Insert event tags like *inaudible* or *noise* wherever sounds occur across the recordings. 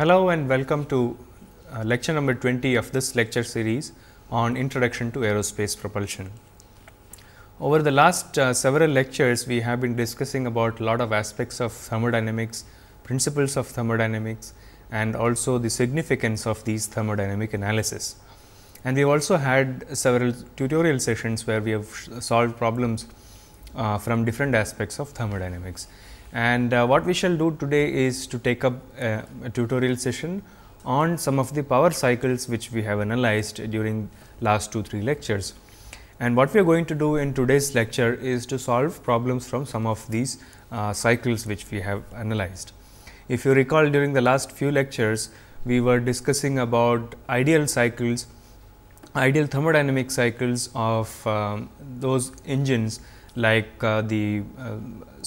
Hello and welcome to uh, lecture number 20 of this lecture series on introduction to aerospace propulsion. Over the last uh, several lectures, we have been discussing about lot of aspects of thermodynamics, principles of thermodynamics and also the significance of these thermodynamic analysis. And we have also had several tutorial sessions where we have solved problems uh, from different aspects of thermodynamics. And uh, what we shall do today is to take up uh, a tutorial session on some of the power cycles which we have analyzed during last 2-3 lectures. And what we are going to do in today's lecture is to solve problems from some of these uh, cycles which we have analyzed. If you recall during the last few lectures, we were discussing about ideal cycles, ideal thermodynamic cycles of um, those engines like uh, the uh,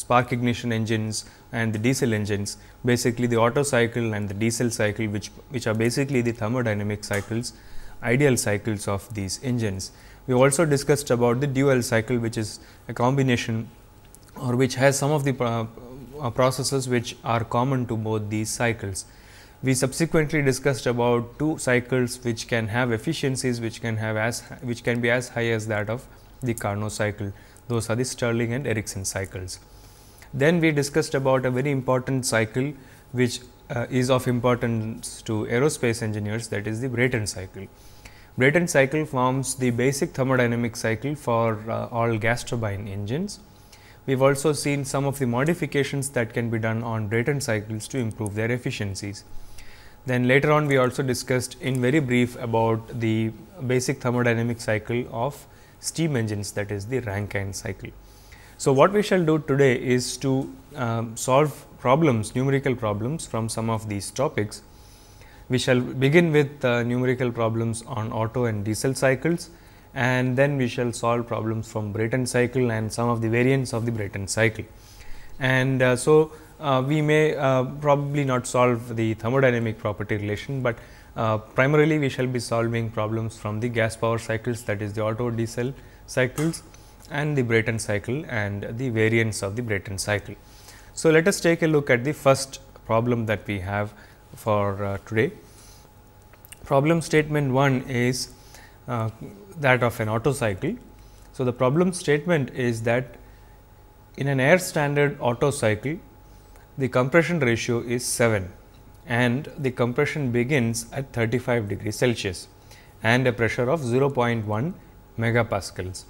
spark ignition engines and the diesel engines, basically the Otto cycle and the diesel cycle which, which are basically the thermodynamic cycles, ideal cycles of these engines. We also discussed about the dual cycle which is a combination or which has some of the uh, uh, processes which are common to both these cycles. We subsequently discussed about two cycles which can have efficiencies which can have as which can be as high as that of the Carnot cycle. Those are the Stirling and Ericsson cycles. Then we discussed about a very important cycle which uh, is of importance to aerospace engineers that is the Brayton cycle. Brayton cycle forms the basic thermodynamic cycle for uh, all gas turbine engines. We have also seen some of the modifications that can be done on Brayton cycles to improve their efficiencies. Then later on we also discussed in very brief about the basic thermodynamic cycle of steam engines that is the Rankine cycle. So, what we shall do today is to um, solve problems, numerical problems from some of these topics. We shall begin with uh, numerical problems on Otto and diesel cycles and then we shall solve problems from Brayton cycle and some of the variants of the Brayton cycle. And uh, so, uh, we may uh, probably not solve the thermodynamic property relation, but uh, primarily we shall be solving problems from the gas power cycles that is the Otto diesel cycles and the Brayton cycle and the variants of the Brayton cycle. So, let us take a look at the first problem that we have for uh, today. Problem statement 1 is uh, that of an auto cycle. So, the problem statement is that in an air standard auto cycle, the compression ratio is 7 and the compression begins at 35 degrees Celsius and a pressure of 0.1 megapascals.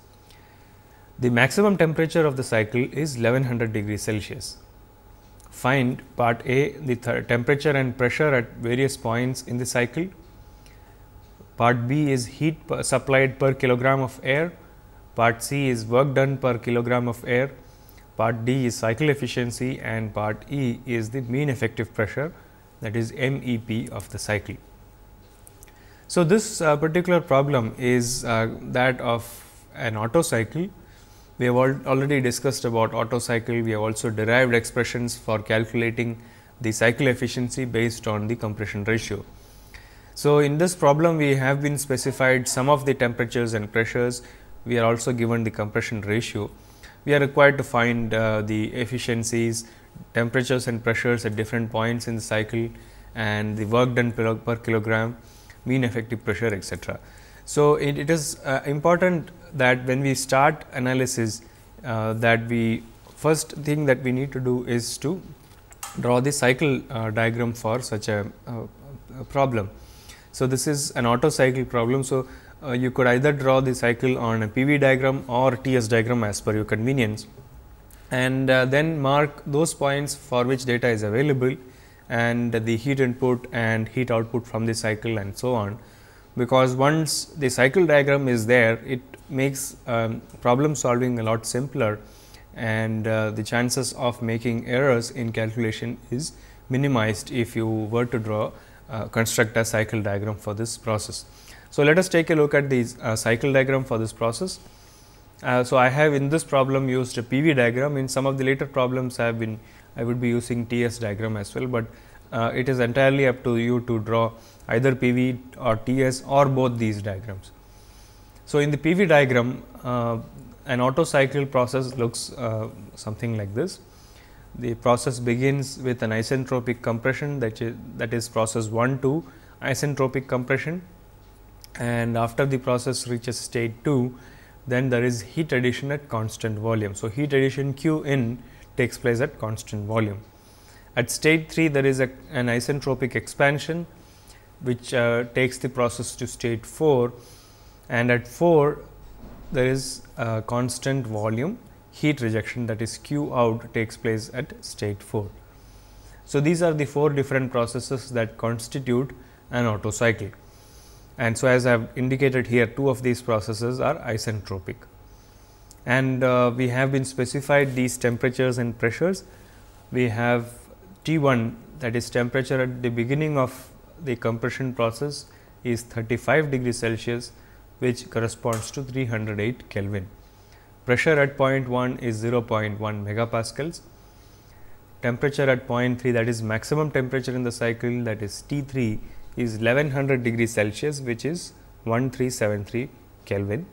The maximum temperature of the cycle is 1100 degrees Celsius. Find part A the temperature and pressure at various points in the cycle. Part B is heat per supplied per kilogram of air. Part C is work done per kilogram of air. Part D is cycle efficiency and part E is the mean effective pressure that is MEP of the cycle. So, this uh, particular problem is uh, that of an auto cycle we have al already discussed about Otto cycle. We have also derived expressions for calculating the cycle efficiency based on the compression ratio. So, in this problem we have been specified some of the temperatures and pressures. We are also given the compression ratio. We are required to find uh, the efficiencies, temperatures and pressures at different points in the cycle and the work done per, per kilogram, mean effective pressure etc. So, it, it is uh, important that when we start analysis uh, that we first thing that we need to do is to draw the cycle uh, diagram for such a, problem. So, this is an auto cycle problem. So, uh, you could either draw the cycle on a PV diagram or TS diagram as per your convenience and uh, then mark those points for which data is available and the heat input and heat output from the cycle and so on. Because once the cycle diagram is there, it makes um, problem solving a lot simpler and uh, the chances of making errors in calculation is minimized if you were to draw uh, construct a cycle diagram for this process. So, let us take a look at the uh, cycle diagram for this process. Uh, so, I have in this problem used a PV diagram in some of the later problems I have been I would be using TS diagram as well, but uh, it is entirely up to you to draw either PV or TS or both these diagrams. So, in the PV diagram, uh, an auto cycle process looks uh, something like this. The process begins with an isentropic compression that is, that is process 1 2 isentropic compression and after the process reaches state 2 then there is heat addition at constant volume. So, heat addition Q in takes place at constant volume. At state 3 there is a, an isentropic expansion which uh, takes the process to state 4 and at 4 there is a constant volume heat rejection that is Q out takes place at state 4. So, these are the four different processes that constitute an Otto cycle. And so, as I have indicated here two of these processes are isentropic and uh, we have been specified these temperatures and pressures. We have T 1 that is temperature at the beginning of the compression process is 35 degree Celsius which corresponds to 308 Kelvin. Pressure at point 1 is 0.1 megapascals. Temperature at point 3 that is maximum temperature in the cycle that is T3 is 1100 degrees Celsius which is 1373 Kelvin.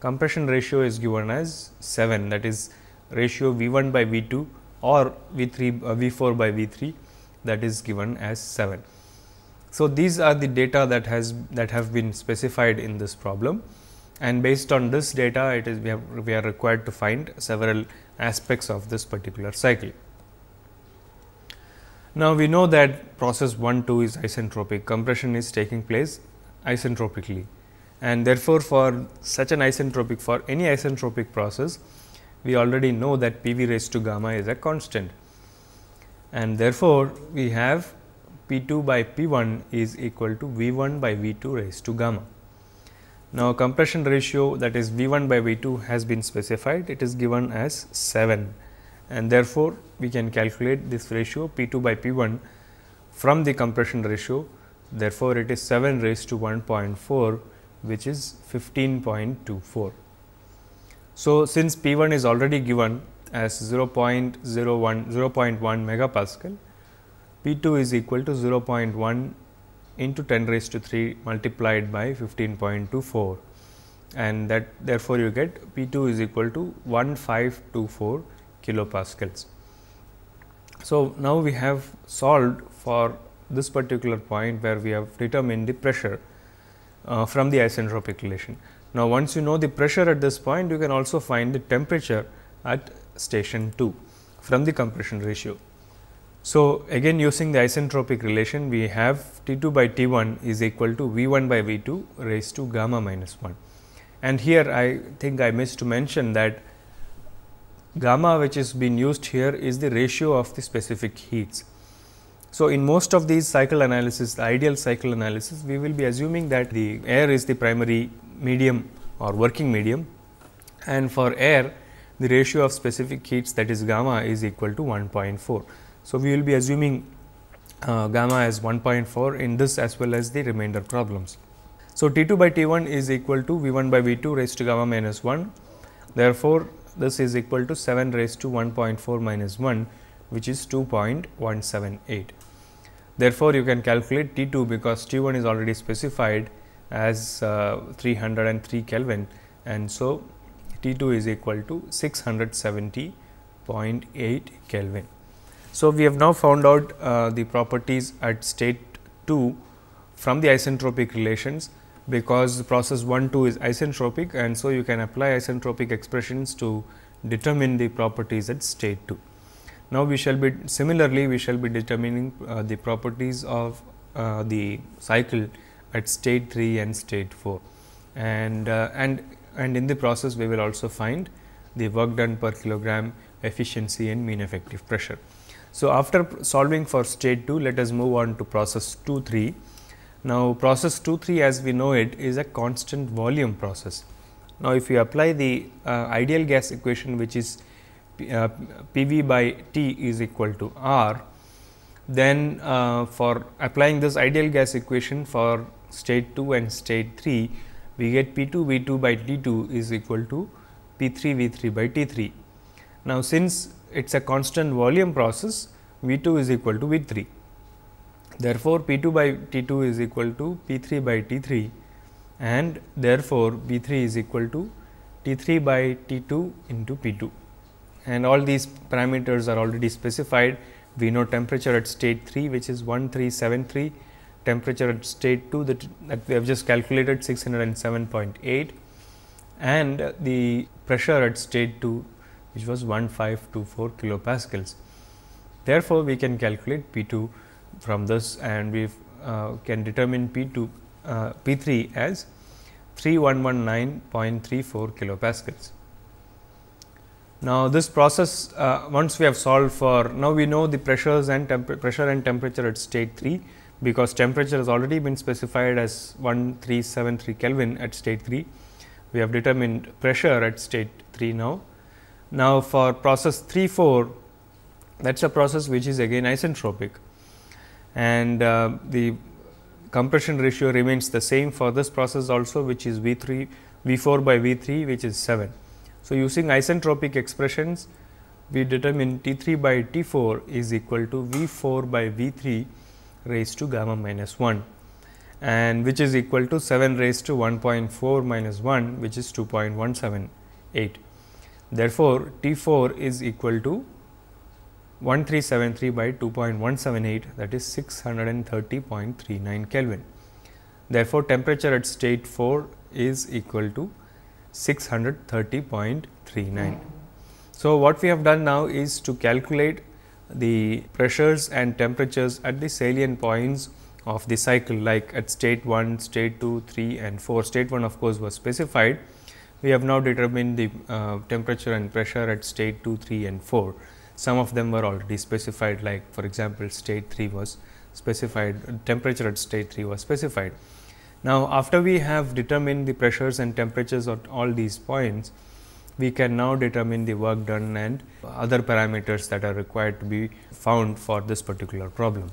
Compression ratio is given as 7 that is ratio V1 by V2 or V3 uh, V4 by V3 that is given as 7. So, these are the data that has that have been specified in this problem and based on this data it is we, have, we are required to find several aspects of this particular cycle. Now, we know that process 1 2 is isentropic compression is taking place isentropically and therefore, for such an isentropic for any isentropic process we already know that p v raised to gamma is a constant and therefore, we have P2 by P1 is equal to V1 by V2 raised to gamma. Now, compression ratio that is V1 by V2 has been specified, it is given as 7 and therefore, we can calculate this ratio P2 by P1 from the compression ratio. Therefore, it is 7 raised to 1.4 which is 15.24. So, since P1 is already given as 0 0.01 0 0.1 megapascal, P2 is equal to 0.1 into 10 raised to 3 multiplied by 15.24 and that therefore, you get P2 is equal to 1524 kilopascals. So, now we have solved for this particular point where we have determined the pressure uh, from the isentropic relation. Now, once you know the pressure at this point, you can also find the temperature at station 2 from the compression ratio. So, again using the isentropic relation we have T2 by T1 is equal to V1 by V2 raised to gamma minus 1. And here I think I missed to mention that gamma which is being used here is the ratio of the specific heats. So, in most of these cycle analysis, the ideal cycle analysis, we will be assuming that the air is the primary medium or working medium and for air the ratio of specific heats that is gamma is equal to 1.4. So, we will be assuming uh, gamma as 1.4 in this as well as the remainder problems. So, T2 by T1 is equal to V1 by V2 raised to gamma minus 1. Therefore, this is equal to 7 raised to 1.4 minus 1 which is 2.178. Therefore, you can calculate T2 because T1 is already specified as uh, 303 Kelvin and so T2 is equal to 670.8 Kelvin. So, we have now found out uh, the properties at state 2 from the isentropic relations because process 1 2 is isentropic and so you can apply isentropic expressions to determine the properties at state 2. Now, we shall be similarly we shall be determining uh, the properties of uh, the cycle at state 3 and state 4 and uh, and and in the process we will also find the work done per kilogram efficiency and mean effective pressure. So, after solving for state 2, let us move on to process 2 3. Now, process 2 3 as we know it is a constant volume process. Now, if you apply the uh, ideal gas equation which is uh, PV by T is equal to R, then uh, for applying this ideal gas equation for state 2 and state 3, we get P 2 V 2 by T 2 is equal to P 3 V 3 by T 3. Now, since it is a constant volume process V 2 is equal to V 3. Therefore, P 2 by T 2 is equal to P 3 by T 3 and therefore, v 3 is equal to T 3 by T 2 into P 2 and all these parameters are already specified. We know temperature at state 3 which is 1373, temperature at state 2 that, that we have just calculated 607.8 and the pressure at state 2 which was 1524 kilopascals. Therefore, we can calculate P2 from this and we uh, can determine P2 uh, P3 as 3119.34 kilopascals. Now, this process uh, once we have solved for now we know the pressures and pressure and temperature at state 3 because temperature has already been specified as 1373 Kelvin at state 3. We have determined pressure at state 3 now now, for process 3 4, that is a process which is again isentropic and uh, the compression ratio remains the same for this process also which is V 3 V 4 by V 3 which is 7. So, using isentropic expressions we determine T 3 by T 4 is equal to V 4 by V 3 raised to gamma minus 1 and which is equal to 7 raised to 1.4 minus 1 which is 2.178. Therefore, T 4 is equal to 1373 by 2.178 that is 630.39 Kelvin. Therefore, temperature at state 4 is equal to 630.39. So, what we have done now is to calculate the pressures and temperatures at the salient points of the cycle like at state 1, state 2, 3 and 4. State 1 of course was specified we have now determined the uh, temperature and pressure at state 2, 3 and 4. Some of them were already specified like for example, state 3 was specified, temperature at state 3 was specified. Now, after we have determined the pressures and temperatures at all these points, we can now determine the work done and other parameters that are required to be found for this particular problem.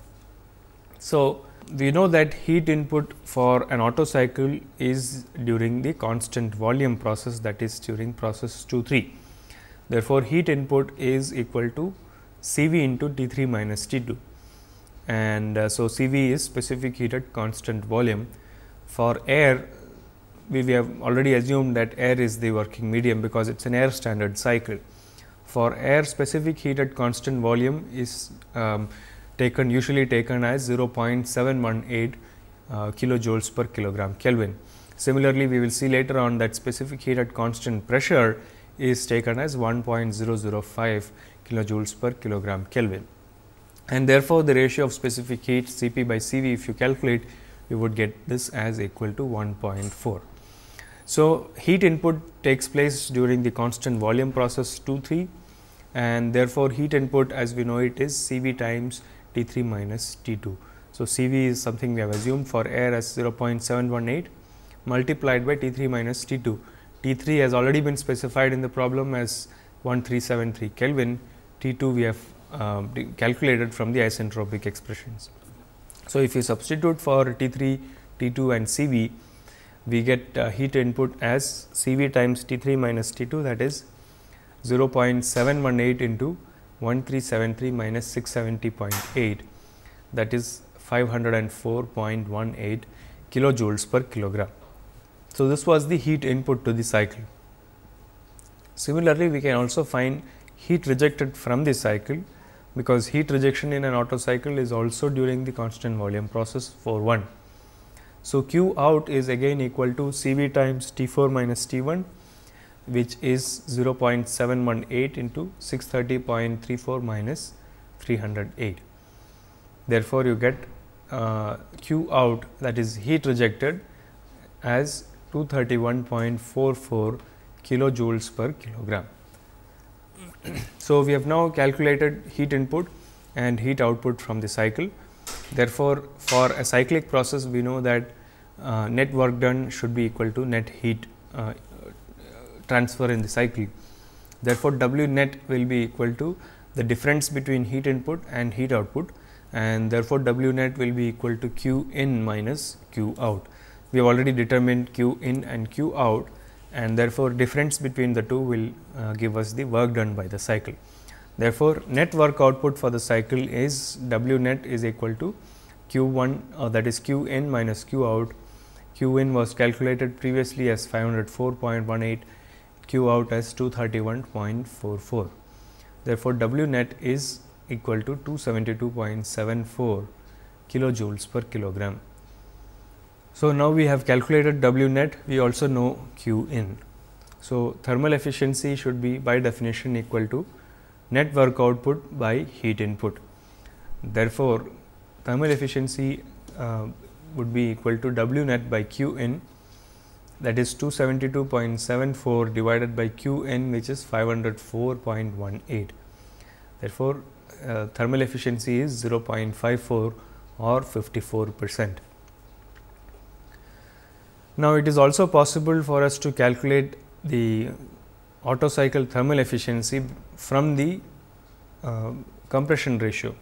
So, we know that heat input for an Otto cycle is during the constant volume process that is during process 2 3. Therefore, heat input is equal to C v into T 3 minus T 2 and uh, so C v is specific heat at constant volume. For air we, we have already assumed that air is the working medium because it is an air standard cycle. For air specific heat at constant volume is um, taken usually taken as 0.718 uh, kilojoules per kilogram Kelvin. Similarly, we will see later on that specific heat at constant pressure is taken as 1.005 kilojoules per kilogram Kelvin. And therefore, the ratio of specific heat Cp by Cv if you calculate you would get this as equal to 1.4. So, heat input takes place during the constant volume process 2 3 and therefore, heat input as we know it is C v times T3 minus T2. So, CV is something we have assumed for air as 0.718 multiplied by T3 minus T2. T3 has already been specified in the problem as 1373 Kelvin, T2 we have uh, calculated from the isentropic expressions. So, if you substitute for T3, T2 and CV, we get uh, heat input as CV times T3 minus T2 that is 0.718 into 1373 minus 670.8 that is 504.18 kilojoules per kilogram. So, this was the heat input to the cycle. Similarly, we can also find heat rejected from the cycle because heat rejection in an Otto cycle is also during the constant volume process for 1. So, Q out is again equal to C v times T 4 minus T 1 which is 0.718 into 630.34 minus 308. Therefore, you get uh, Q out that is heat rejected as 231.44 kilojoules per kilogram. *clears throat* so, we have now calculated heat input and heat output from the cycle. Therefore, for a cyclic process we know that uh, net work done should be equal to net heat uh, transfer in the cycle. Therefore, W net will be equal to the difference between heat input and heat output and therefore, W net will be equal to Q in minus Q out. We have already determined Q in and Q out and therefore, difference between the two will uh, give us the work done by the cycle. Therefore, net work output for the cycle is W net is equal to Q 1 uh, that is Q in minus Q out. Q in was calculated previously as 504.18 Q out as 231.44. Therefore, W net is equal to 272.74 kilojoules per kilogram. So, now we have calculated W net, we also know Q in. So, thermal efficiency should be by definition equal to net work output by heat input. Therefore, thermal efficiency uh, would be equal to W net by Q in that is 272.74 divided by Qn which is 504.18. Therefore, uh, thermal efficiency is 0.54 or 54 percent. Now, it is also possible for us to calculate the Otto cycle thermal efficiency from the uh, compression ratio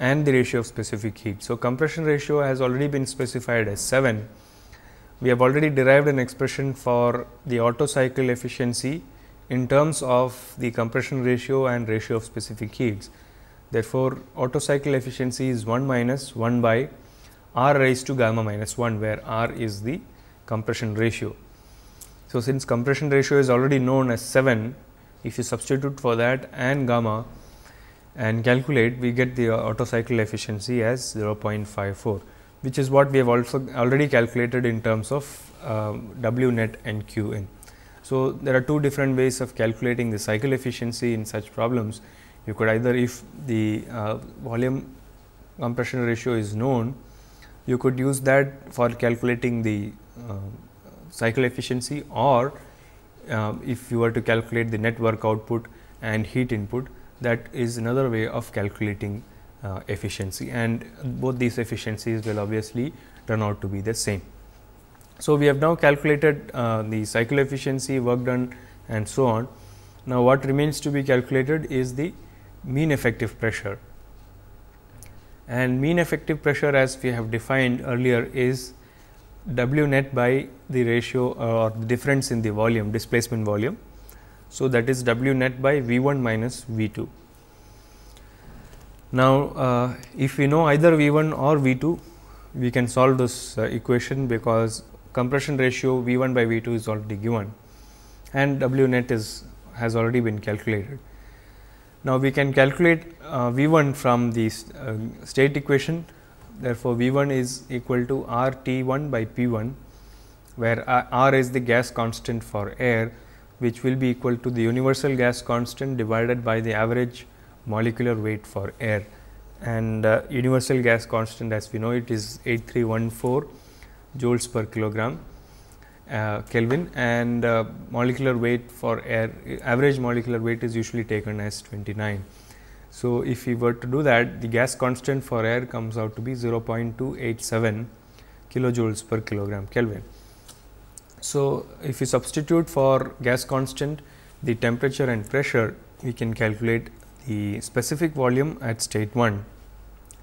and the ratio of specific heat. So, compression ratio has already been specified as 7 we have already derived an expression for the auto cycle efficiency in terms of the compression ratio and ratio of specific heats. Therefore, auto cycle efficiency is 1 minus 1 by r raised to gamma minus 1 where r is the compression ratio. So, since compression ratio is already known as 7, if you substitute for that and gamma and calculate, we get the auto cycle efficiency as 0.54 which is what we have also already calculated in terms of uh, W net and Q in. So, there are two different ways of calculating the cycle efficiency in such problems. You could either if the uh, volume compression ratio is known, you could use that for calculating the uh, cycle efficiency or um, if you were to calculate the net work output and heat input that is another way of calculating uh, efficiency and both these efficiencies will obviously turn out to be the same. So, we have now calculated uh, the cycle efficiency, work done and so on. Now, what remains to be calculated is the mean effective pressure and mean effective pressure as we have defined earlier is W net by the ratio uh, or the difference in the volume displacement volume. So, that is W net by V 1 minus V 2 now, uh, if we know either V 1 or V 2, we can solve this uh, equation because compression ratio V 1 by V 2 is already given and W net is has already been calculated. Now, we can calculate uh, V 1 from the uh, state equation therefore, V 1 is equal to R T 1 by P 1 where uh, R is the gas constant for air which will be equal to the universal gas constant divided by the average molecular weight for air and uh, universal gas constant as we know it is 8314 joules per kilogram uh, Kelvin and uh, molecular weight for air average molecular weight is usually taken as 29. So, if we were to do that the gas constant for air comes out to be 0.287 kilojoules per kilogram Kelvin. So, if we substitute for gas constant the temperature and pressure we can calculate the specific volume at state 1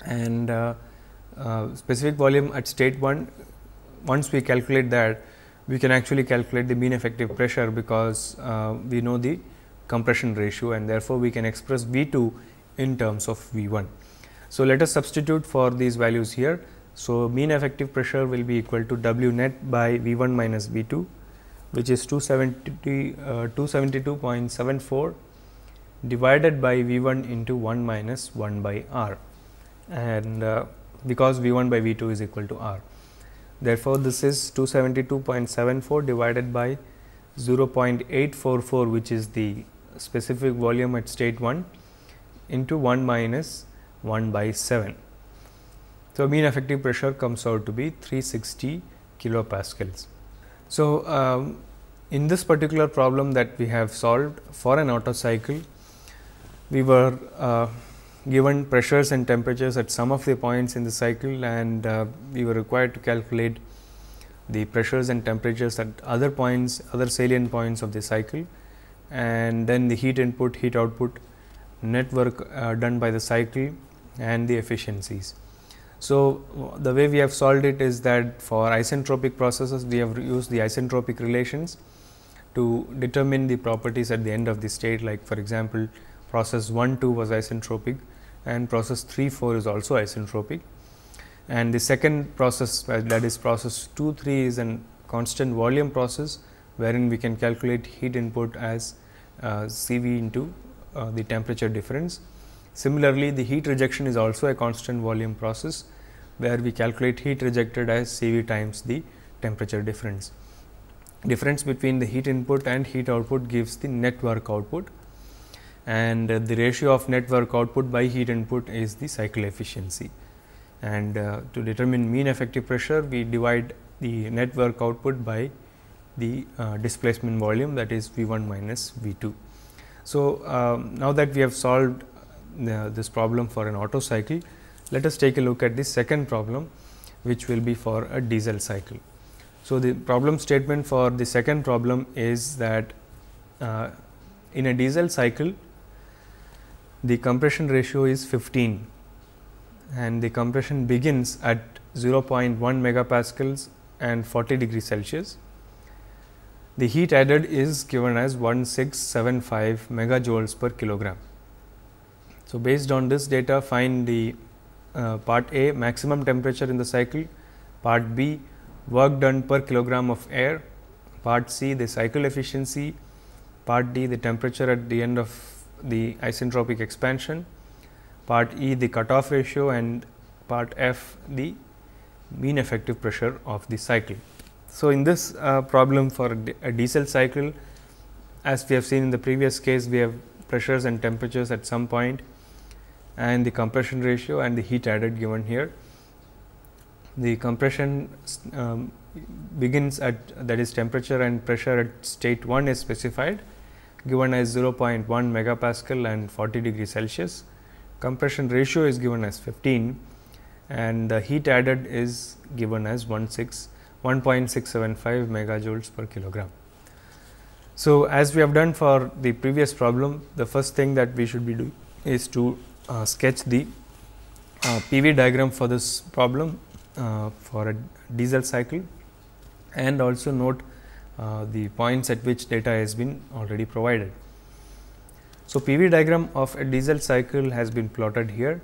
and uh, uh, specific volume at state 1 once we calculate that we can actually calculate the mean effective pressure because uh, we know the compression ratio and therefore, we can express V 2 in terms of V 1. So, let us substitute for these values here. So, mean effective pressure will be equal to W net by V 1 minus V 2 which is 270, 272.74 uh, divided by V 1 into 1 minus 1 by R and uh, because V 1 by V 2 is equal to R. Therefore, this is 272.74 divided by 0.844 which is the specific volume at state 1 into 1 minus 1 by 7. So, mean effective pressure comes out to be 360 kilopascals. So, um, in this particular problem that we have solved for an auto cycle, we were uh, given pressures and temperatures at some of the points in the cycle and uh, we were required to calculate the pressures and temperatures at other points, other salient points of the cycle and then the heat input, heat output network uh, done by the cycle and the efficiencies. So, the way we have solved it is that for isentropic processes we have used the isentropic relations to determine the properties at the end of the state like for example, process 1 2 was isentropic and process 3 4 is also isentropic and the second process uh, that is process 2 3 is a constant volume process wherein we can calculate heat input as uh, Cv into uh, the temperature difference. Similarly, the heat rejection is also a constant volume process where we calculate heat rejected as Cv times the temperature difference. Difference between the heat input and heat output gives the net work output and the ratio of network output by heat input is the cycle efficiency. And uh, to determine mean effective pressure, we divide the network output by the uh, displacement volume that is V 1 minus V 2. So, um, now that we have solved uh, this problem for an auto cycle, let us take a look at the second problem which will be for a diesel cycle. So, the problem statement for the second problem is that uh, in a diesel cycle the compression ratio is 15 and the compression begins at 0.1 megapascals and 40 degree Celsius. The heat added is given as 1675 megajoules per kilogram. So, based on this data find the uh, part A maximum temperature in the cycle, part B work done per kilogram of air, part C the cycle efficiency, part D the temperature at the end of the isentropic expansion, part E the cutoff ratio and part F the mean effective pressure of the cycle. So, in this uh, problem for a diesel cycle as we have seen in the previous case we have pressures and temperatures at some point and the compression ratio and the heat added given here. The compression um, begins at that is temperature and pressure at state 1 is specified given as 0.1 megapascal and 40 degree Celsius. Compression ratio is given as 15 and the heat added is given as 1.675 megajoules per kilogram. So, as we have done for the previous problem, the first thing that we should be doing is to uh, sketch the uh, PV diagram for this problem uh, for a diesel cycle and also note uh, the points at which data has been already provided. So, PV diagram of a diesel cycle has been plotted here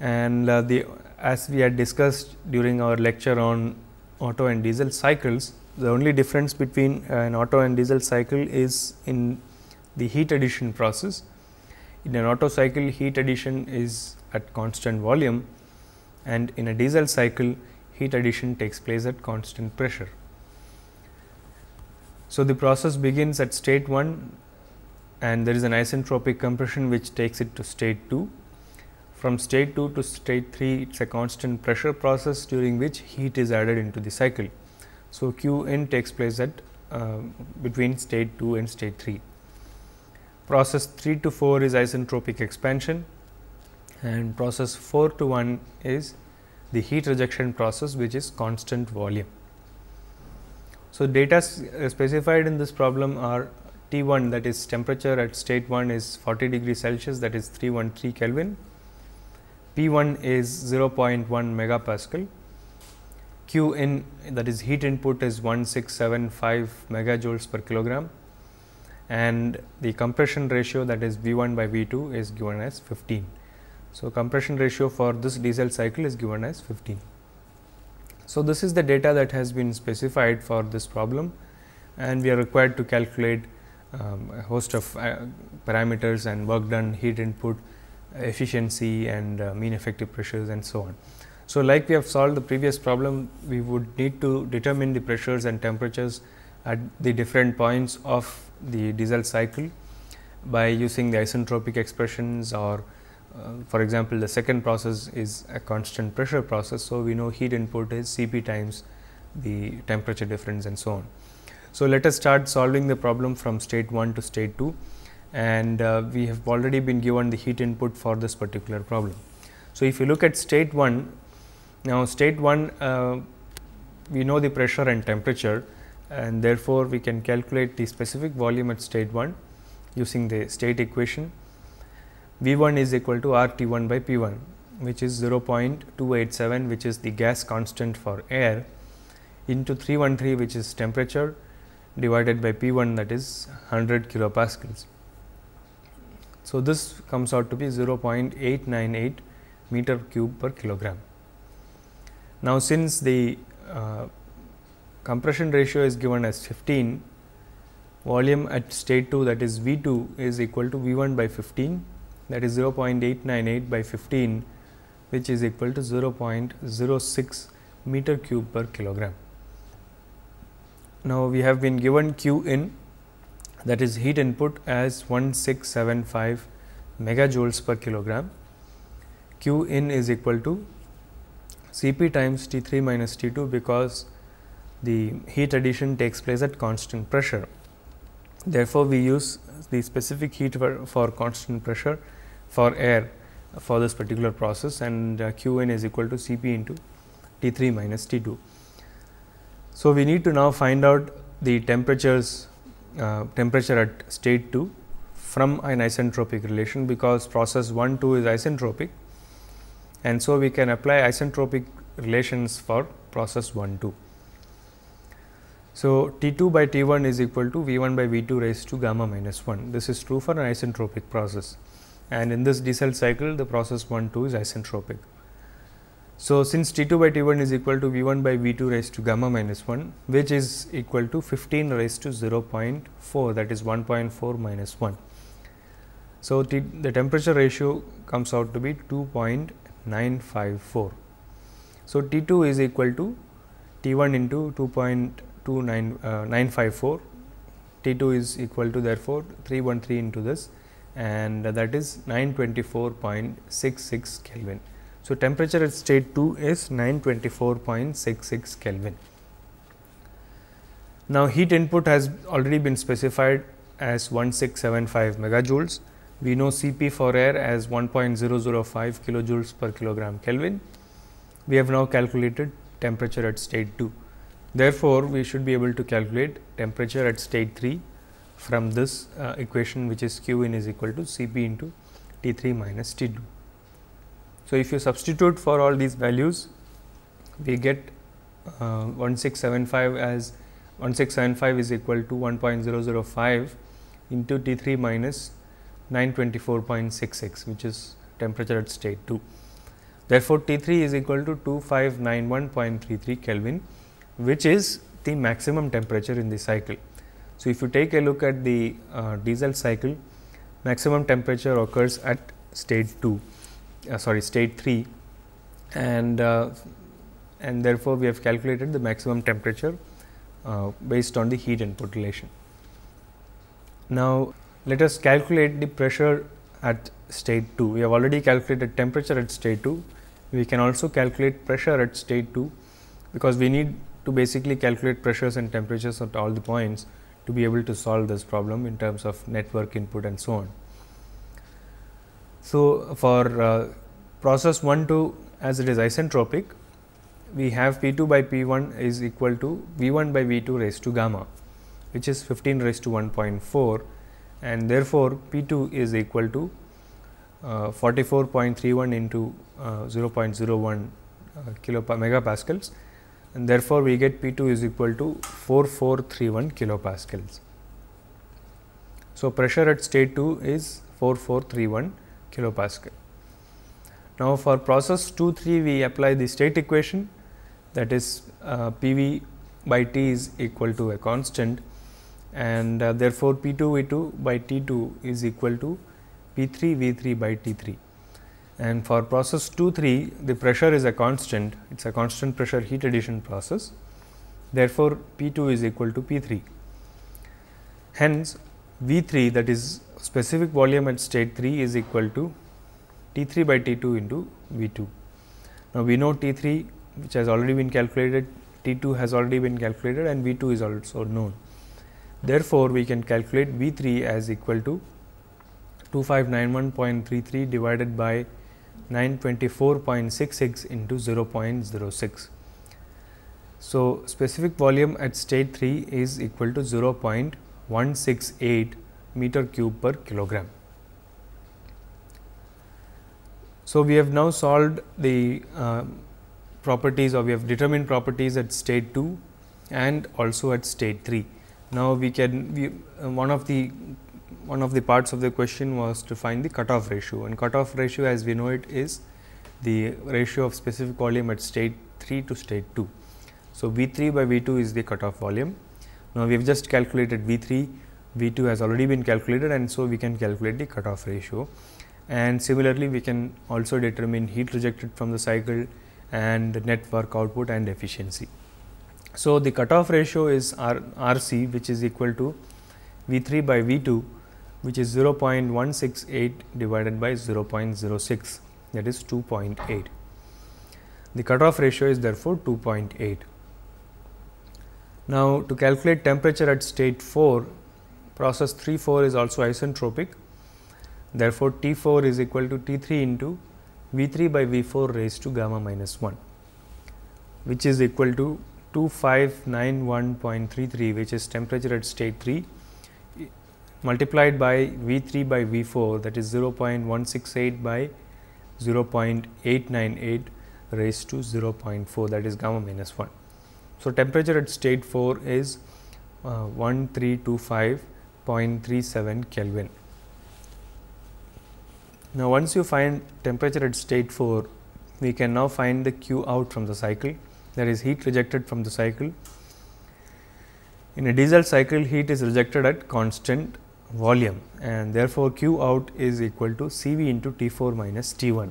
and uh, the as we had discussed during our lecture on auto and diesel cycles, the only difference between uh, an auto and diesel cycle is in the heat addition process. In an auto cycle heat addition is at constant volume and in a diesel cycle heat addition takes place at constant pressure. So, the process begins at state 1 and there is an isentropic compression which takes it to state 2. From state 2 to state 3 it is a constant pressure process during which heat is added into the cycle. So, Q in takes place at uh, between state 2 and state 3. Process 3 to 4 is isentropic expansion and process 4 to 1 is the heat rejection process which is constant volume. So data uh, specified in this problem are T1 that is temperature at state 1 is 40 degree Celsius that is 313 Kelvin, P1 is 0.1 megapascal, Q in that is heat input is 1675 megajoules per kilogram and the compression ratio that is V1 by V2 is given as 15. So, compression ratio for this diesel cycle is given as 15. So this is the data that has been specified for this problem and we are required to calculate um, a host of uh, parameters and work done, heat input, efficiency and uh, mean effective pressures and so on. So like we have solved the previous problem, we would need to determine the pressures and temperatures at the different points of the diesel cycle by using the isentropic expressions or uh, for example, the second process is a constant pressure process. So, we know heat input is Cp times the temperature difference and so on. So, let us start solving the problem from state 1 to state 2 and uh, we have already been given the heat input for this particular problem. So, if you look at state 1, now state 1 uh, we know the pressure and temperature and therefore, we can calculate the specific volume at state 1 using the state equation V1 is equal to RT1 by P1 which is 0.287 which is the gas constant for air into 313 which is temperature divided by P1 that is 100 kilopascals. So, this comes out to be 0.898 meter cube per kilogram. Now, since the uh, compression ratio is given as 15, volume at state 2 that is V 2 is equal to V 1 by 15 that is 0.898 by 15 which is equal to 0.06 meter cube per kilogram. Now, we have been given Q in that is heat input as 1675 megajoules per kilogram. Q in is equal to C p times T 3 minus T 2 because the heat addition takes place at constant pressure. Therefore, we use the specific heat for, for constant pressure for air for this particular process and uh, Qn is equal to Cp into T3 minus T2. So, we need to now find out the temperatures uh, temperature at state 2 from an isentropic relation because process 1 2 is isentropic and so we can apply isentropic relations for process 1 2. So, T 2 by T 1 is equal to V 1 by V 2 raised to gamma minus 1 this is true for an isentropic process and in this decel cycle the process 1 2 is isentropic. So, since T 2 by T 1 is equal to V 1 by V 2 raised to gamma minus 1 which is equal to 15 raised to 0 0.4 that is 1.4 minus 1. So, the, the temperature ratio comes out to be 2.954. So, T 2 is equal to T 1 into 2.2954 uh, T 2 is equal to therefore 313 into this and that is 924.66 Kelvin. So, temperature at state 2 is 924.66 Kelvin. Now, heat input has already been specified as 1675 megajoules. We know Cp for air as 1.005 kilojoules per kilogram Kelvin. We have now calculated temperature at state 2. Therefore, we should be able to calculate temperature at state 3 from this uh, equation which is q in is equal to C p into T 3 minus T 2. So, if you substitute for all these values we get uh, 1675 as 1675 is equal to 1.005 into T 3 minus 924.66 which is temperature at state 2. Therefore, T 3 is equal to 2591.33 Kelvin which is the maximum temperature in the cycle. So, if you take a look at the uh, diesel cycle, maximum temperature occurs at state 2, uh, sorry state 3 and, uh, and therefore, we have calculated the maximum temperature uh, based on the heat input relation. Now, let us calculate the pressure at state 2. We have already calculated temperature at state 2. We can also calculate pressure at state 2 because we need to basically calculate pressures and temperatures at all the points to be able to solve this problem in terms of network input and so on. So, for uh, process 1 2 as it is isentropic, we have P 2 by P 1 is equal to V 1 by V 2 raised to gamma which is 15 raised to 1.4 and therefore, P 2 is equal to uh, 44.31 into uh, 0.01 uh, pascals and therefore, we get P 2 is equal to 4431 kilopascals. So, pressure at state 2 is 4431 kilopascal. Now, for process 2 3 we apply the state equation that is uh, P v by T is equal to a constant and uh, therefore, P 2 V 2 by T 2 is equal to P 3 V 3 by T 3 and for process 2 3 the pressure is a constant it is a constant pressure heat addition process therefore, P 2 is equal to P 3. Hence, V 3 that is specific volume at state 3 is equal to T 3 by T 2 into V 2. Now, we know T 3 which has already been calculated, T 2 has already been calculated and V 2 is also known. Therefore, we can calculate V 3 as equal to 2591.33 divided by 924.66 into 0.06. So, specific volume at state 3 is equal to 0.168 meter cube per kilogram. So, we have now solved the uh, properties or we have determined properties at state 2 and also at state 3. Now, we can we, uh, one of the one of the parts of the question was to find the cutoff ratio and cutoff ratio as we know it is the ratio of specific volume at state 3 to state 2. So, V 3 by V 2 is the cutoff volume. Now, we have just calculated V 3, V 2 has already been calculated and so we can calculate the cutoff ratio. And similarly, we can also determine heat rejected from the cycle and net work output and efficiency. So, the cutoff ratio is RC which is equal to V 3 by V 2 which is 0.168 divided by 0.06 that is 2.8. The cutoff ratio is therefore 2.8. Now, to calculate temperature at state 4, process 3 4 is also isentropic. Therefore, T 4 is equal to T 3 into V 3 by V 4 raised to gamma minus 1, which is equal to 2591.33, which is temperature at state 3 multiplied by V3 by V4 that is 0.168 by 0.898 raised to 0.4 that is gamma minus 1. So, temperature at state 4 is uh, 1325.37 Kelvin. Now, once you find temperature at state 4, we can now find the Q out from the cycle that is heat rejected from the cycle. In a diesel cycle, heat is rejected at constant volume and therefore, Q out is equal to C v into T 4 minus T 1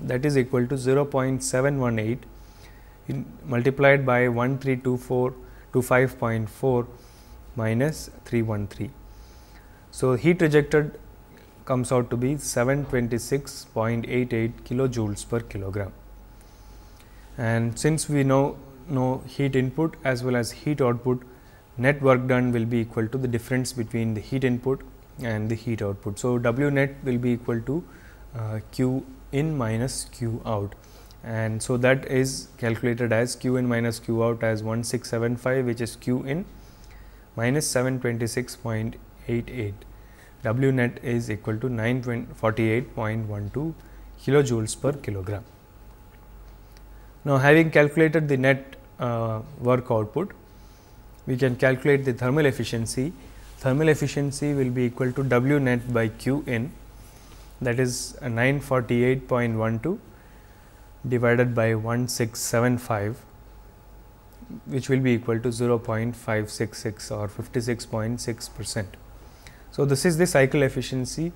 that is equal to 0.718 multiplied by 132425.4 minus 313. So, heat rejected comes out to be 726.88 kilojoules per kilogram. And since we now know heat input as well as heat output, net work done will be equal to the difference between the heat input and the heat output. So, W net will be equal to uh, Q in minus Q out and so that is calculated as Q in minus Q out as 1675 which is Q in minus 726.88. W net is equal to 948.12 kilojoules per kilogram. Now, having calculated the net uh, work output, we can calculate the thermal efficiency. Thermal efficiency will be equal to W net by Q in that is 948.12 divided by 1675 which will be equal to 0.566 or 56.6 percent. So, this is the cycle efficiency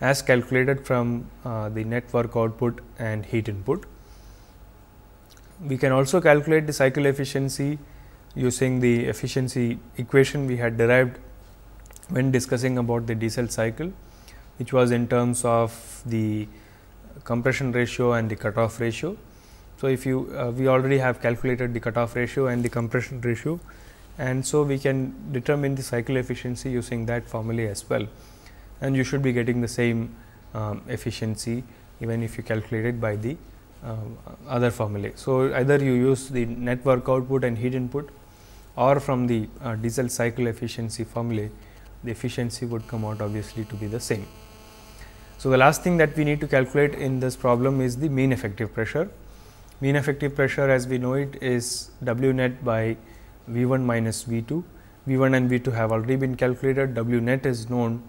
as calculated from uh, the network output and heat input. We can also calculate the cycle efficiency using the efficiency equation we had derived when discussing about the diesel cycle which was in terms of the compression ratio and the cutoff ratio. So, if you uh, we already have calculated the cutoff ratio and the compression ratio and so we can determine the cycle efficiency using that formulae as well and you should be getting the same um, efficiency even if you calculate it by the um, other formulae. So, either you use the net work output and heat input or from the uh, diesel cycle efficiency formulae, the efficiency would come out obviously to be the same. So, the last thing that we need to calculate in this problem is the mean effective pressure. Mean effective pressure as we know it is W net by V 1 minus V 2. V 1 and V 2 have already been calculated, W net is known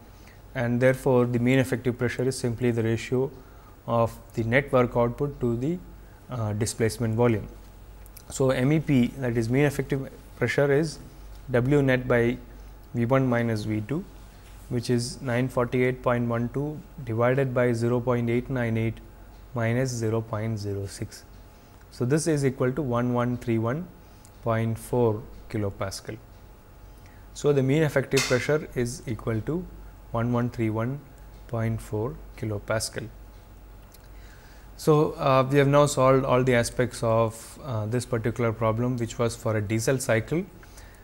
and therefore, the mean effective pressure is simply the ratio of the net work output to the uh, displacement volume. So, MEP that is mean effective pressure is W net by V 1 minus V 2 which is 948.12 divided by 0.898 minus 0.06. So, this is equal to 1131.4 kilopascal. So, the mean effective pressure is equal to 1131.4 kilopascal. So uh, we have now solved all the aspects of uh, this particular problem which was for a diesel cycle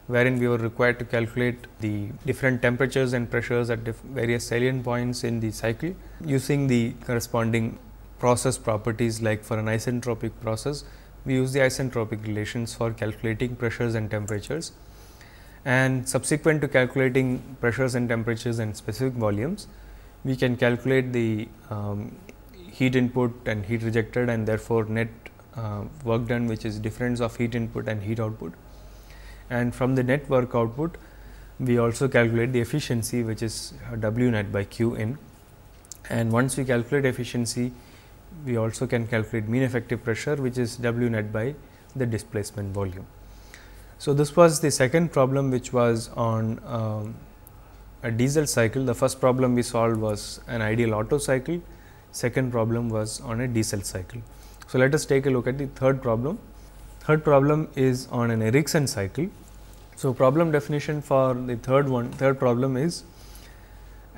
wherein we were required to calculate the different temperatures and pressures at various salient points in the cycle using the corresponding process properties like for an isentropic process we use the isentropic relations for calculating pressures and temperatures and subsequent to calculating pressures and temperatures and specific volumes we can calculate the um, heat input and heat rejected and therefore, net uh, work done which is difference of heat input and heat output. And from the net work output we also calculate the efficiency which is uh, W net by Q in and once we calculate efficiency we also can calculate mean effective pressure which is W net by the displacement volume. So, this was the second problem which was on um, a diesel cycle. The first problem we solved was an ideal auto cycle second problem was on a diesel cycle. So, let us take a look at the third problem. Third problem is on an Ericsson cycle. So, problem definition for the third one, third problem is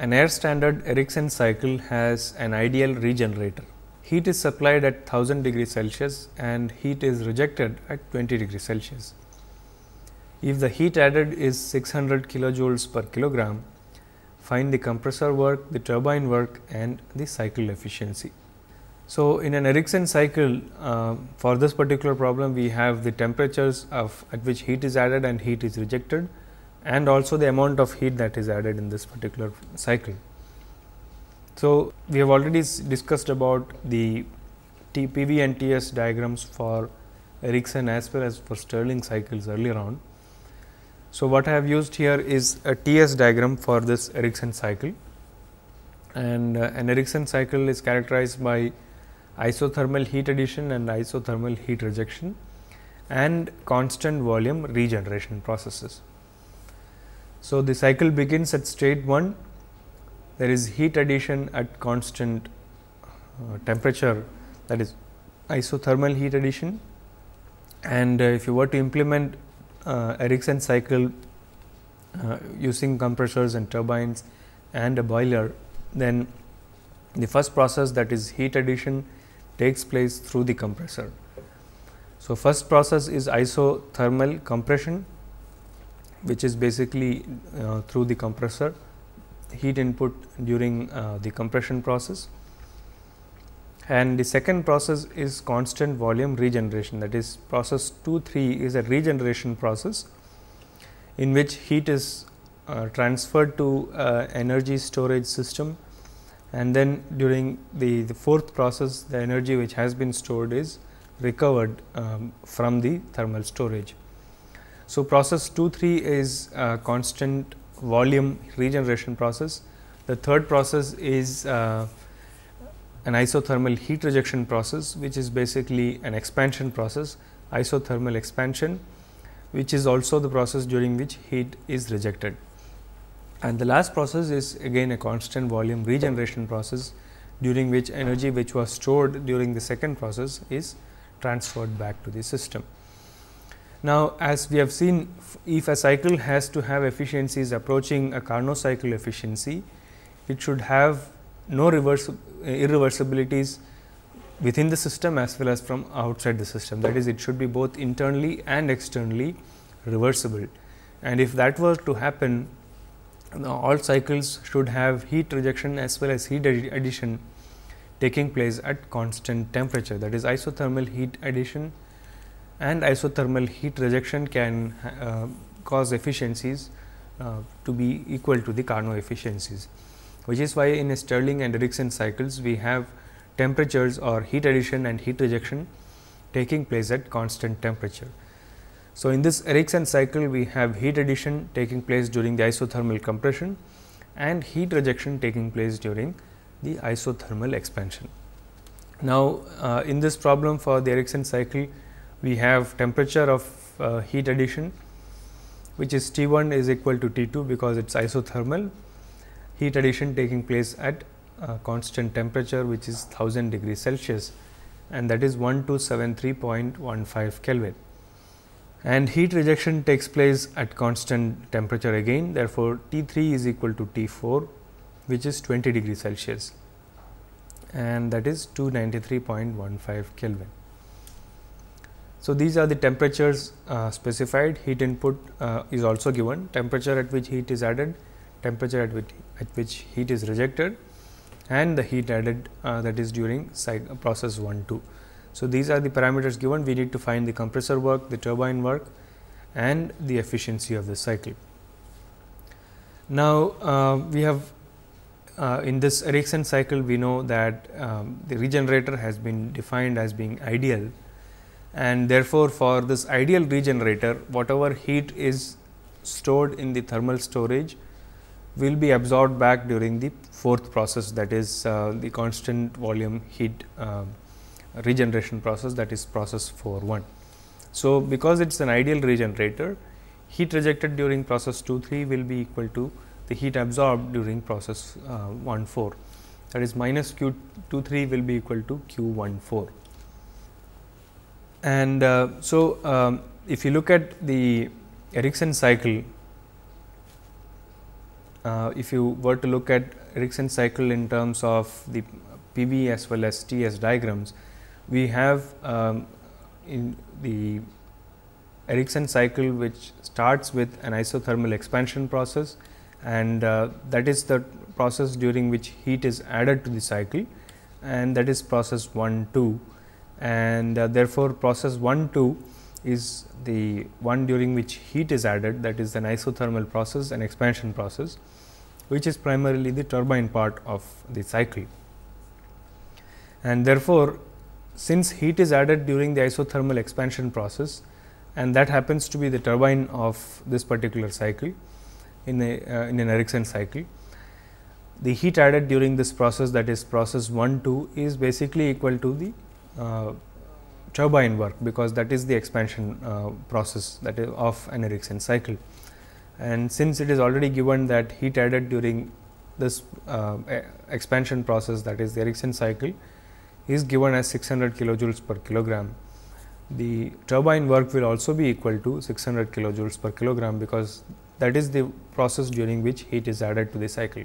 an air standard Ericsson cycle has an ideal regenerator. Heat is supplied at 1000 degrees Celsius and heat is rejected at 20 degrees Celsius. If the heat added is 600 kilojoules per kilogram, find the compressor work, the turbine work and the cycle efficiency. So, in an Erickson cycle uh, for this particular problem we have the temperatures of at which heat is added and heat is rejected and also the amount of heat that is added in this particular cycle. So, we have already discussed about the TPV PV and TS diagrams for Erickson as well as for Stirling cycles earlier on. So, what I have used here is a TS diagram for this Erickson cycle and uh, an Erickson cycle is characterized by isothermal heat addition and isothermal heat rejection and constant volume regeneration processes. So, the cycle begins at state 1, there is heat addition at constant uh, temperature that is isothermal heat addition and uh, if you were to implement uh, cycle uh, using compressors and turbines and a boiler, then the first process that is heat addition takes place through the compressor. So, first process is isothermal compression which is basically uh, through the compressor heat input during uh, the compression process and the second process is constant volume regeneration that is process 2 3 is a regeneration process in which heat is uh, transferred to uh, energy storage system and then during the, the fourth process the energy which has been stored is recovered um, from the thermal storage. So, process 2 3 is a constant volume regeneration process. The third process is uh, an isothermal heat rejection process which is basically an expansion process, isothermal expansion which is also the process during which heat is rejected. And the last process is again a constant volume regeneration process during which energy which was stored during the second process is transferred back to the system. Now, as we have seen if a cycle has to have efficiencies approaching a Carnot cycle efficiency, it should have no reverse irreversibilities within the system as well as from outside the system. That is, it should be both internally and externally reversible. And if that were to happen, all cycles should have heat rejection as well as heat addition taking place at constant temperature. That is, isothermal heat addition and isothermal heat rejection can uh, cause efficiencies uh, to be equal to the Carnot efficiencies which is why in Stirling and Erickson cycles we have temperatures or heat addition and heat rejection taking place at constant temperature. So, in this Erickson cycle we have heat addition taking place during the isothermal compression and heat rejection taking place during the isothermal expansion. Now, uh, in this problem for the Erickson cycle we have temperature of uh, heat addition which is T1 is equal to T2 because it is isothermal heat addition taking place at constant temperature which is 1000 degrees Celsius and that is 1273.15 Kelvin. And heat rejection takes place at constant temperature again therefore, T 3 is equal to T 4 which is 20 degrees Celsius and that is 293.15 Kelvin. So, these are the temperatures uh, specified heat input uh, is also given temperature at which heat is added temperature at which at which heat is rejected and the heat added uh, that is during uh, process 1 2. So, these are the parameters given we need to find the compressor work, the turbine work and the efficiency of the cycle. Now, uh, we have uh, in this Ericsson cycle we know that um, the regenerator has been defined as being ideal and therefore, for this ideal regenerator whatever heat is stored in the thermal storage will be absorbed back during the fourth process that is uh, the constant volume heat uh, regeneration process that is process 4-1. So, because it is an ideal regenerator, heat rejected during process 2-3 will be equal to the heat absorbed during process 1-4 uh, that is minus q two three will be equal to q one four. And uh, so, um, if you look at the Ericsson cycle uh, if you were to look at Ericson cycle in terms of the PV as well as TS diagrams, we have um, in the Erickson cycle which starts with an isothermal expansion process and uh, that is the process during which heat is added to the cycle and that is process 1 2 and uh, therefore, process 1 2 is the one during which heat is added that is an isothermal process and expansion process which is primarily the turbine part of the cycle. And therefore, since heat is added during the isothermal expansion process and that happens to be the turbine of this particular cycle in, a, uh, in an Ericsson cycle, the heat added during this process that is process 1 2 is basically equal to the uh, turbine work because that is the expansion uh, process that is of an Ericson cycle. And since it is already given that heat added during this uh, expansion process that is the Ericson cycle is given as 600 kilojoules per kilogram. The turbine work will also be equal to 600 kilojoules per kilogram because that is the process during which heat is added to the cycle.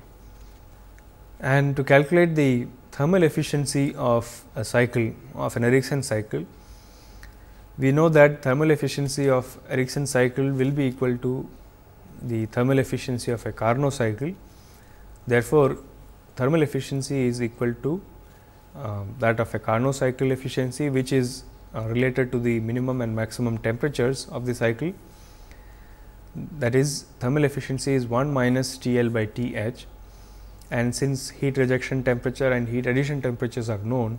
And to calculate the thermal efficiency of a cycle of an Erickson cycle, we know that thermal efficiency of Erickson cycle will be equal to the thermal efficiency of a Carnot cycle. Therefore, thermal efficiency is equal to uh, that of a Carnot cycle efficiency which is uh, related to the minimum and maximum temperatures of the cycle that is thermal efficiency is 1 minus T L by T H and since heat rejection temperature and heat addition temperatures are known,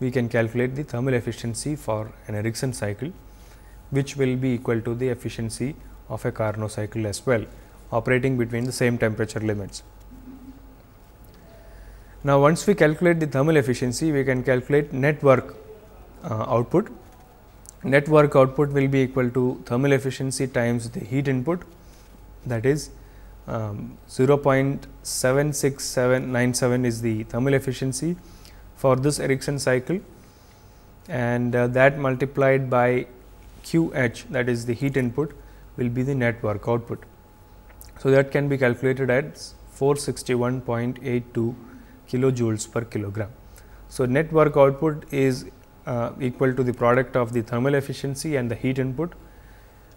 we can calculate the thermal efficiency for an Ericsson cycle which will be equal to the efficiency of a Carnot cycle as well operating between the same temperature limits. Now, once we calculate the thermal efficiency, we can calculate net work uh, output. Net work output will be equal to thermal efficiency times the heat input that is um, 0.76797 is the thermal efficiency for this Erickson cycle and uh, that multiplied by QH that is the heat input will be the net work output. So, that can be calculated as 461.82 kilojoules per kilogram. So, net work output is uh, equal to the product of the thermal efficiency and the heat input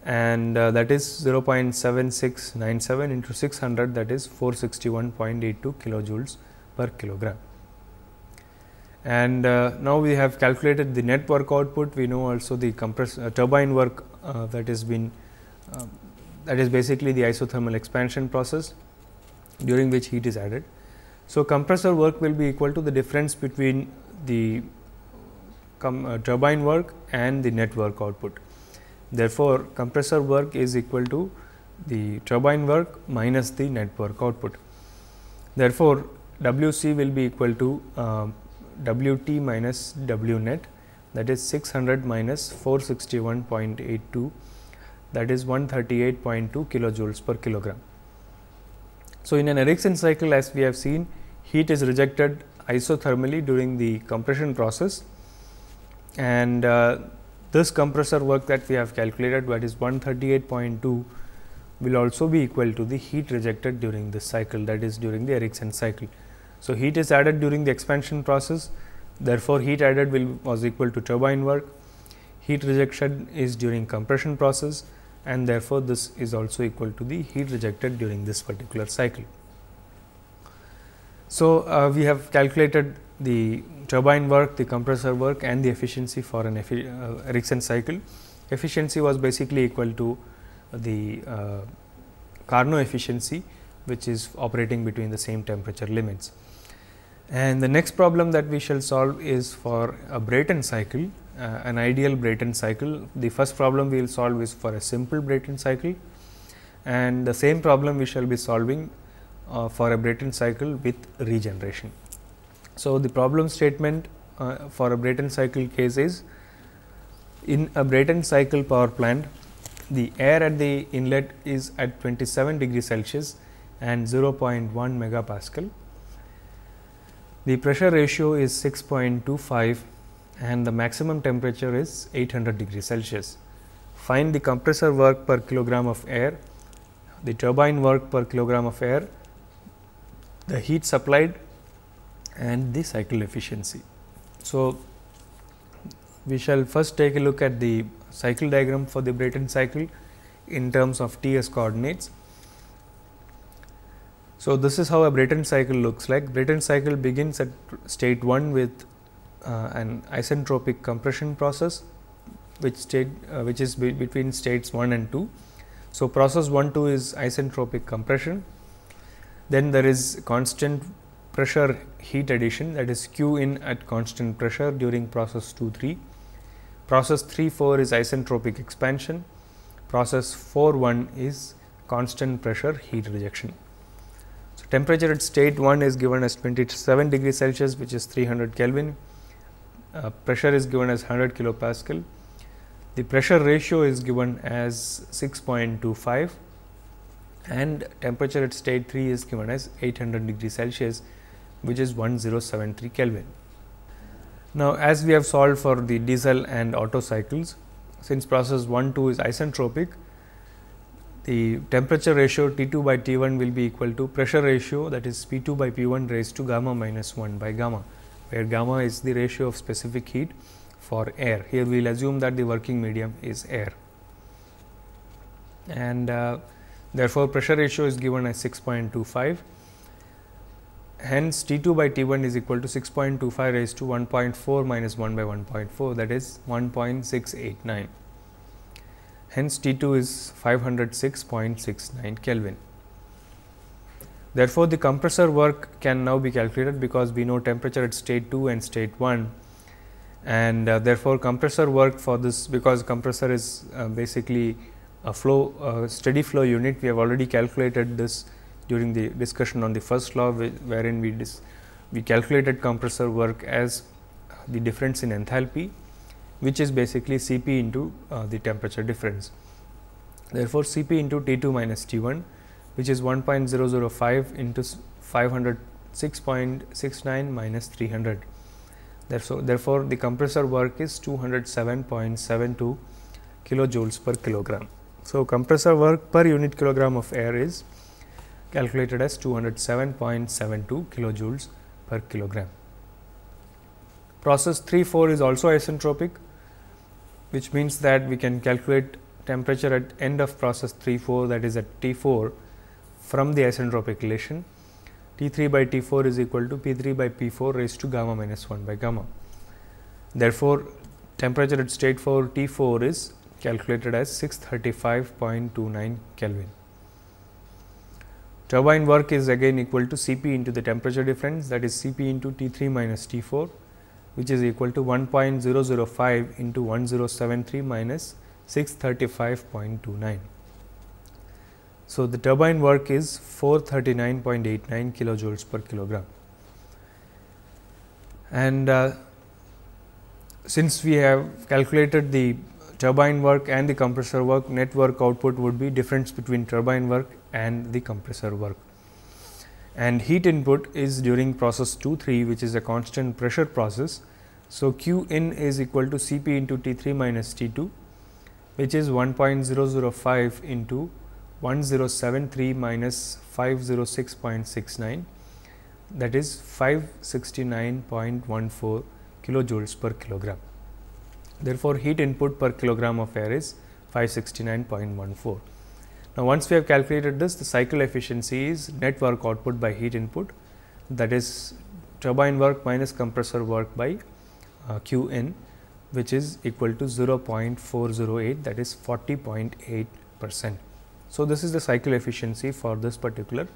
and uh, that is 0.7697 into 600 that is 461.82 kilojoules per kilogram. And uh, now we have calculated the net work output, we know also the compress uh, turbine work uh, that has been um, that is basically the isothermal expansion process during which heat is added. So, compressor work will be equal to the difference between the uh, turbine work and the net work output. Therefore, compressor work is equal to the turbine work minus the net work output. Therefore, WC will be equal to uh, um, WT minus Wnet that is 600 minus 461.82 that is 138.2 kilojoules per kilogram. So, in an Erickson cycle as we have seen heat is rejected isothermally during the compression process and uh, this compressor work that we have calculated that is 138.2 will also be equal to the heat rejected during this cycle that is during the Erickson cycle. So, heat is added during the expansion process therefore, heat added will was equal to turbine work, heat rejection is during compression process and therefore, this is also equal to the heat rejected during this particular cycle. So, uh, we have calculated the turbine work, the compressor work and the efficiency for an effi uh, Erickson cycle. Efficiency was basically equal to uh, the uh, Carnot efficiency which is operating between the same temperature limits. And the next problem that we shall solve is for a Brayton cycle, uh, an ideal Brayton cycle. The first problem we will solve is for a simple Brayton cycle and the same problem we shall be solving uh, for a Brayton cycle with regeneration. So, the problem statement uh, for a Brayton cycle case is in a Brayton cycle power plant the air at the inlet is at 27 degree Celsius and 0.1 megapascal. The pressure ratio is 6.25 and the maximum temperature is 800 degree Celsius. Find the compressor work per kilogram of air, the turbine work per kilogram of air, the heat supplied and the cycle efficiency. So, we shall first take a look at the cycle diagram for the Brayton cycle in terms of T s coordinates. So, this is how a Brayton cycle looks like. Brayton cycle begins at state 1 with uh, an isentropic compression process which state uh, which is be between states 1 and 2. So, process 1 2 is isentropic compression, then there is constant pressure heat addition that is Q in at constant pressure during process 2 3. Process 3 4 is isentropic expansion, process 4 1 is constant pressure heat rejection. So, temperature at state 1 is given as 27 degrees Celsius which is 300 Kelvin, uh, pressure is given as 100 kilopascal, the pressure ratio is given as 6.25 and temperature at state 3 is given as 800 degrees Celsius which is 1073 Kelvin. Now, as we have solved for the diesel and auto cycles, since process 1 2 is isentropic, the temperature ratio T 2 by T 1 will be equal to pressure ratio that is P 2 by P 1 raised to gamma minus 1 by gamma, where gamma is the ratio of specific heat for air. Here we will assume that the working medium is air and uh, therefore, pressure ratio is given as 6.25 Hence, T2 by T1 is equal to 6.25 raised to 1.4 minus 1 by 1.4 that is 1.689. Hence, T2 is 506.69 Kelvin. Therefore, the compressor work can now be calculated because we know temperature at state 2 and state 1 and uh, therefore, compressor work for this because compressor is uh, basically a flow uh, steady flow unit we have already calculated this during the discussion on the first law wherein we we calculated compressor work as the difference in enthalpy which is basically Cp into uh, the temperature difference. Therefore, Cp into T2 minus T1 which is 1.005 into 506.69 minus 300. Therefore, therefore, the compressor work is 207.72 kilojoules per kilogram. So, compressor work per unit kilogram of air is calculated as 207.72 kilojoules per kilogram. Process 3-4 is also isentropic, which means that we can calculate temperature at end of process 3-4 that is at T4 from the isentropic relation T3 by T4 is equal to P3 by P4 raised to gamma minus 1 by gamma. Therefore, temperature at state 4 T4 is calculated as 635.29 Kelvin. Turbine work is again equal to Cp into the temperature difference that is Cp into T3 minus T4 which is equal to 1.005 into 1073 minus 635.29. So, the turbine work is 439.89 kilojoules per kilogram. And uh, since we have calculated the turbine work and the compressor work, net work output would be difference between turbine work and the compressor work. And heat input is during process 2 3 which is a constant pressure process. So, Q in is equal to C p into T 3 minus T 2 which is 1.005 into 1073 minus 506.69 that is 569.14 kilojoules per kilogram. Therefore, heat input per kilogram of air is 569.14. Now, once we have calculated this, the cycle efficiency is net work output by heat input that is turbine work minus compressor work by uh, Q n which is equal to 0.408 that is 40.8 percent. So, this is the cycle efficiency for this particular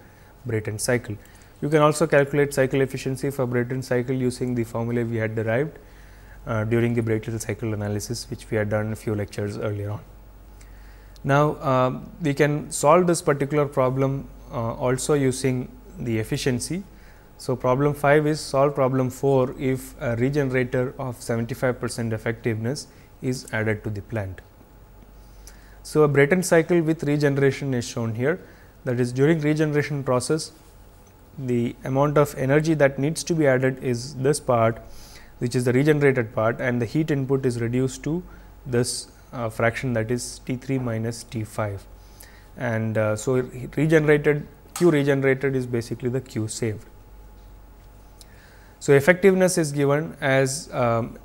Brayton cycle. You can also calculate cycle efficiency for Brayton cycle using the formula we had derived uh, during the Brayton cycle analysis which we had done a few lectures earlier on. Now, uh, we can solve this particular problem uh, also using the efficiency. So, problem 5 is solve problem 4 if a regenerator of 75 percent effectiveness is added to the plant. So, a Brayton cycle with regeneration is shown here that is during regeneration process the amount of energy that needs to be added is this part which is the regenerated part and the heat input is reduced to this uh, fraction that is T3 minus T5 and uh, so regenerated Q regenerated is basically the Q saved. So, effectiveness is given as um,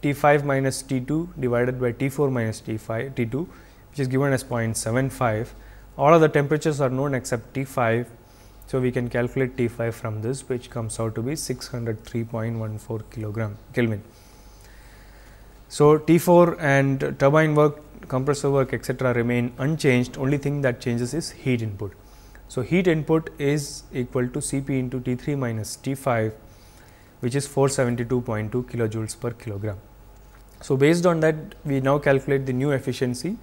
T5 minus T2 divided by T4 minus T5 T2 which is given as 0.75 all of the temperatures are known except T5. So, we can calculate T5 from this which comes out to be 603.14 kilogram Kelvin. So, T4 and turbine work, compressor work etc. remain unchanged only thing that changes is heat input. So, heat input is equal to Cp into T3 minus T5 which is 472.2 kilojoules per kilogram. So, based on that we now calculate the new efficiency.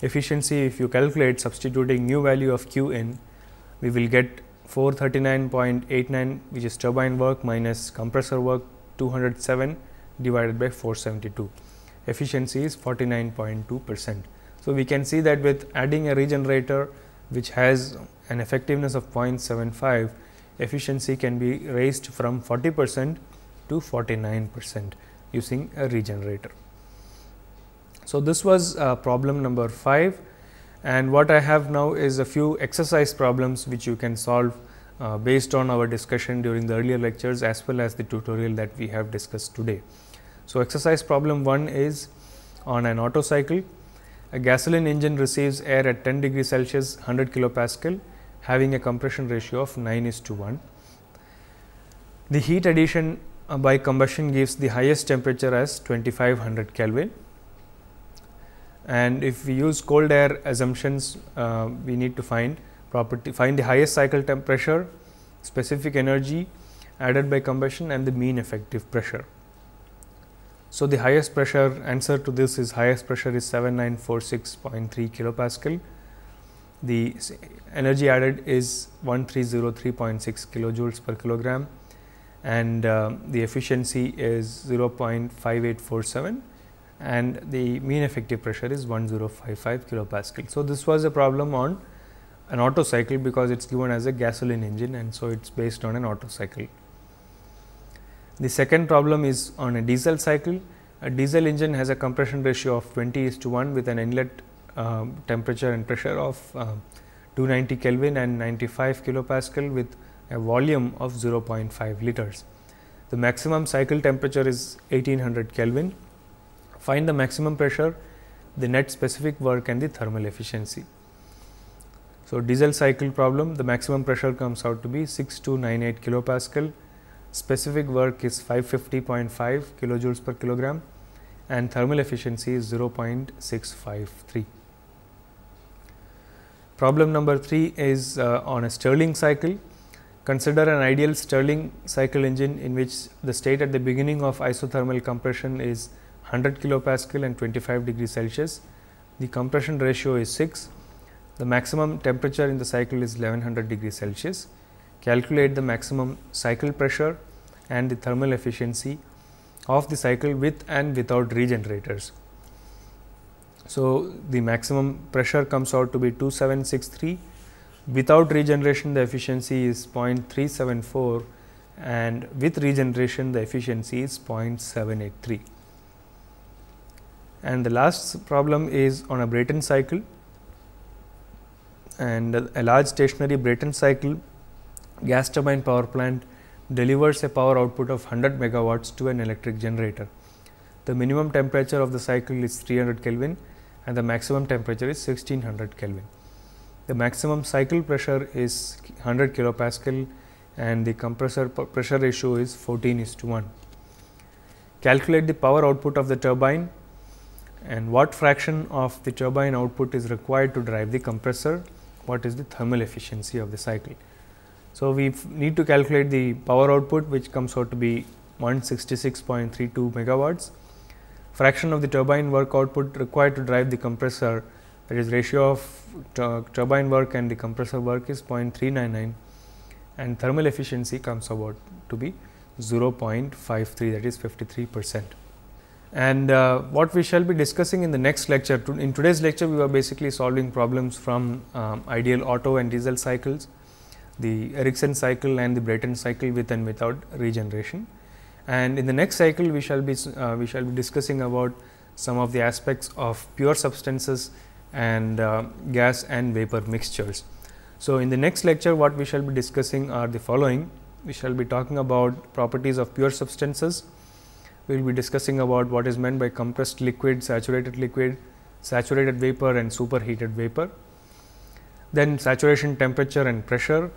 Efficiency if you calculate substituting new value of Q in we will get 439.89 which is turbine work minus compressor work 207 divided by 472. Efficiency is 49.2 percent. So, we can see that with adding a regenerator which has an effectiveness of 0.75, efficiency can be raised from 40 percent to 49 percent using a regenerator. So, this was uh, problem number 5 and what I have now is a few exercise problems which you can solve uh, based on our discussion during the earlier lectures as well as the tutorial that we have discussed today. So, exercise problem 1 is on an auto cycle. A gasoline engine receives air at 10 degree Celsius 100 kilopascal having a compression ratio of 9 is to 1. The heat addition uh, by combustion gives the highest temperature as 2500 Kelvin. And if we use cold air assumptions, uh, we need to find property, find the highest cycle temperature, specific energy added by combustion and the mean effective pressure. So, the highest pressure answer to this is highest pressure is 7946.3 kilopascal. The energy added is 1303.6 kilojoules per kilogram and uh, the efficiency is 0 0.5847 and the mean effective pressure is 1055 kilopascal. So, this was a problem on an auto cycle because it is given as a gasoline engine and so it is based on an auto cycle. The second problem is on a diesel cycle. A diesel engine has a compression ratio of 20 is to 1 with an inlet uh, temperature and pressure of uh, um, 290 Kelvin and 95 kilopascal with a volume of 0.5 liters. The maximum cycle temperature is 1800 Kelvin. Find the maximum pressure, the net specific work and the thermal efficiency. So, diesel cycle problem the maximum pressure comes out to be 6298 kilopascal specific work is 550.5 kilojoules per kilogram and thermal efficiency is 0.653. Problem number 3 is uh, on a Stirling cycle. Consider an ideal Stirling cycle engine in which the state at the beginning of isothermal compression is 100 kilopascal and 25 degrees Celsius. The compression ratio is 6. The maximum temperature in the cycle is 1100 degrees Celsius calculate the maximum cycle pressure and the thermal efficiency of the cycle with and without regenerators. So, the maximum pressure comes out to be 2763 without regeneration the efficiency is 0.374 and with regeneration the efficiency is 0.783. And the last problem is on a Brayton cycle and a large stationary Brayton cycle gas turbine power plant delivers a power output of 100 megawatts to an electric generator. The minimum temperature of the cycle is 300 Kelvin and the maximum temperature is 1600 Kelvin. The maximum cycle pressure is 100 kilopascal and the compressor pressure ratio is 14 is to 1. Calculate the power output of the turbine and what fraction of the turbine output is required to drive the compressor, what is the thermal efficiency of the cycle. So, we need to calculate the power output which comes out to be 166.32 megawatts. Fraction of the turbine work output required to drive the compressor that is ratio of turbine work and the compressor work is 0.399 and thermal efficiency comes about to be 0.53 that is 53 percent. And uh, what we shall be discussing in the next lecture, in today's lecture we were basically solving problems from um, ideal Otto and diesel cycles the Erickson cycle and the Brayton cycle with and without regeneration. And in the next cycle, we shall be uh, we shall be discussing about some of the aspects of pure substances and uh, gas and vapor mixtures. So, in the next lecture, what we shall be discussing are the following. We shall be talking about properties of pure substances. We will be discussing about what is meant by compressed liquid, saturated liquid, saturated vapor and superheated vapor. Then saturation temperature and pressure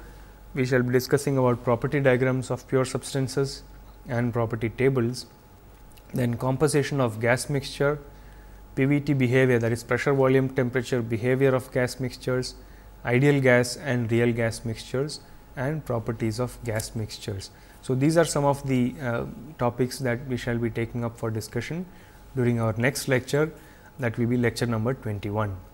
we shall be discussing about property diagrams of pure substances and property tables, then composition of gas mixture, PVT behavior that is pressure volume temperature behavior of gas mixtures, ideal gas and real gas mixtures and properties of gas mixtures. So, these are some of the uh, topics that we shall be taking up for discussion during our next lecture that will be lecture number 21.